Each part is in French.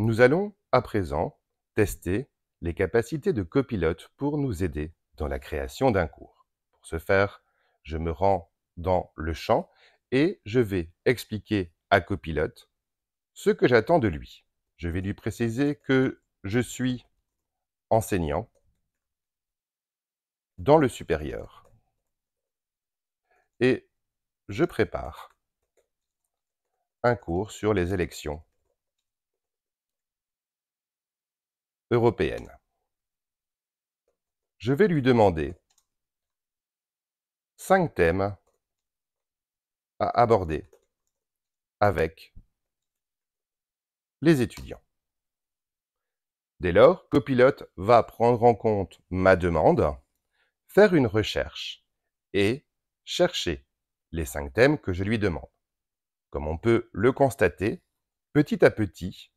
Nous allons, à présent, tester les capacités de copilote pour nous aider dans la création d'un cours. Pour ce faire, je me rends dans le champ et je vais expliquer à copilote ce que j'attends de lui. Je vais lui préciser que je suis enseignant dans le supérieur et je prépare un cours sur les élections européenne. Je vais lui demander cinq thèmes à aborder avec les étudiants. Dès lors, Copilote va prendre en compte ma demande, faire une recherche et chercher les cinq thèmes que je lui demande. Comme on peut le constater, petit à petit,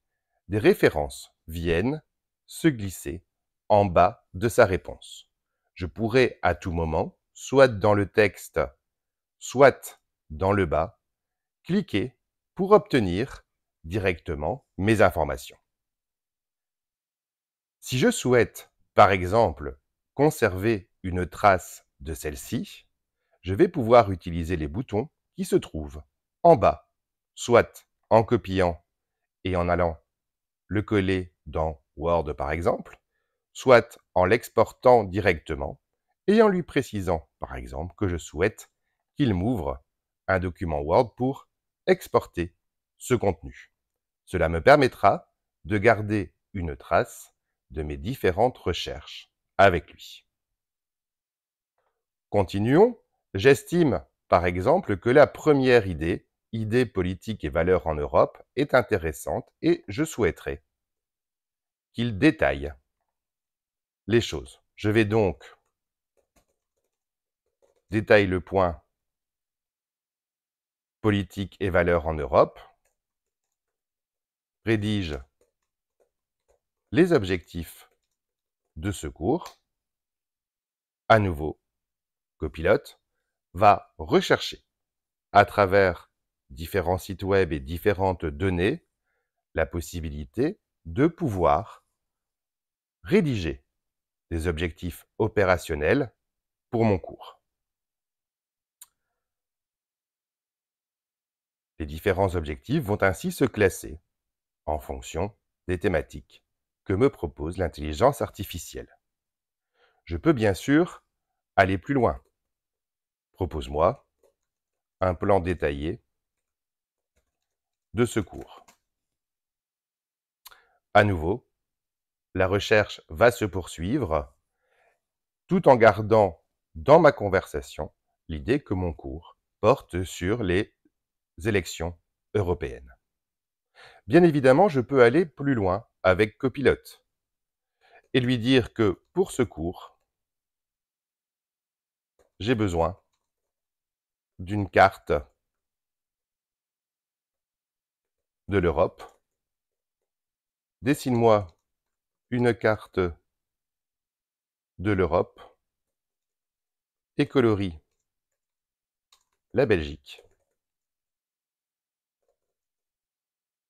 des références viennent se glisser en bas de sa réponse. Je pourrais à tout moment, soit dans le texte, soit dans le bas, cliquer pour obtenir directement mes informations. Si je souhaite, par exemple, conserver une trace de celle-ci, je vais pouvoir utiliser les boutons qui se trouvent en bas, soit en copiant et en allant le coller dans Word par exemple, soit en l'exportant directement et en lui précisant par exemple que je souhaite qu'il m'ouvre un document Word pour exporter ce contenu. Cela me permettra de garder une trace de mes différentes recherches avec lui. Continuons. J'estime, par exemple, que la première idée, idée politique et valeurs en Europe, est intéressante et je souhaiterais qu'il détaille les choses. Je vais donc détailler le point politique et valeurs en Europe, rédige les objectifs de ce cours, à nouveau copilote, va rechercher à travers différents sites web et différentes données la possibilité de pouvoir Rédiger des objectifs opérationnels pour mon cours. Les différents objectifs vont ainsi se classer en fonction des thématiques que me propose l'intelligence artificielle. Je peux bien sûr aller plus loin. Propose-moi un plan détaillé de ce cours. À nouveau, la recherche va se poursuivre tout en gardant dans ma conversation l'idée que mon cours porte sur les élections européennes. Bien évidemment, je peux aller plus loin avec copilote et lui dire que pour ce cours, j'ai besoin d'une carte de l'Europe. Dessine-moi une carte de l'Europe et colorie la Belgique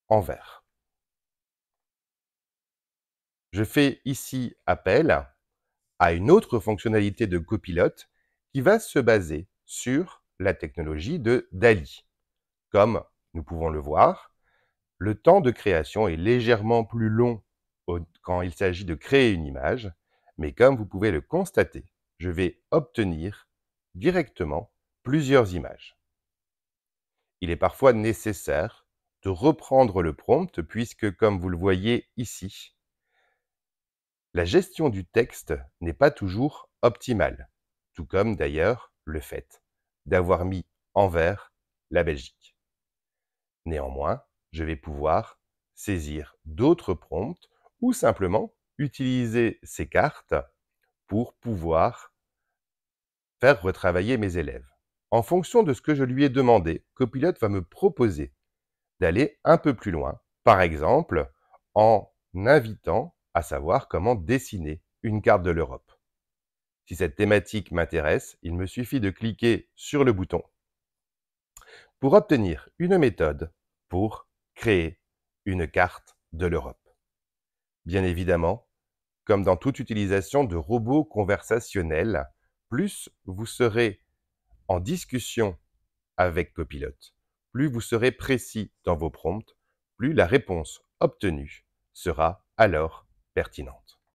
en vert. Je fais ici appel à une autre fonctionnalité de copilote qui va se baser sur la technologie de DALI. Comme nous pouvons le voir, le temps de création est légèrement plus long quand il s'agit de créer une image, mais comme vous pouvez le constater, je vais obtenir directement plusieurs images. Il est parfois nécessaire de reprendre le prompt puisque, comme vous le voyez ici, la gestion du texte n'est pas toujours optimale, tout comme d'ailleurs le fait d'avoir mis en vert la Belgique. Néanmoins, je vais pouvoir saisir d'autres prompts ou simplement utiliser ces cartes pour pouvoir faire retravailler mes élèves. En fonction de ce que je lui ai demandé, Copilote va me proposer d'aller un peu plus loin, par exemple en invitant à savoir comment dessiner une carte de l'Europe. Si cette thématique m'intéresse, il me suffit de cliquer sur le bouton pour obtenir une méthode pour créer une carte de l'Europe bien évidemment, comme dans toute utilisation de robots conversationnels, plus vous serez en discussion avec Copilote, plus vous serez précis dans vos prompts, plus la réponse obtenue sera alors pertinente.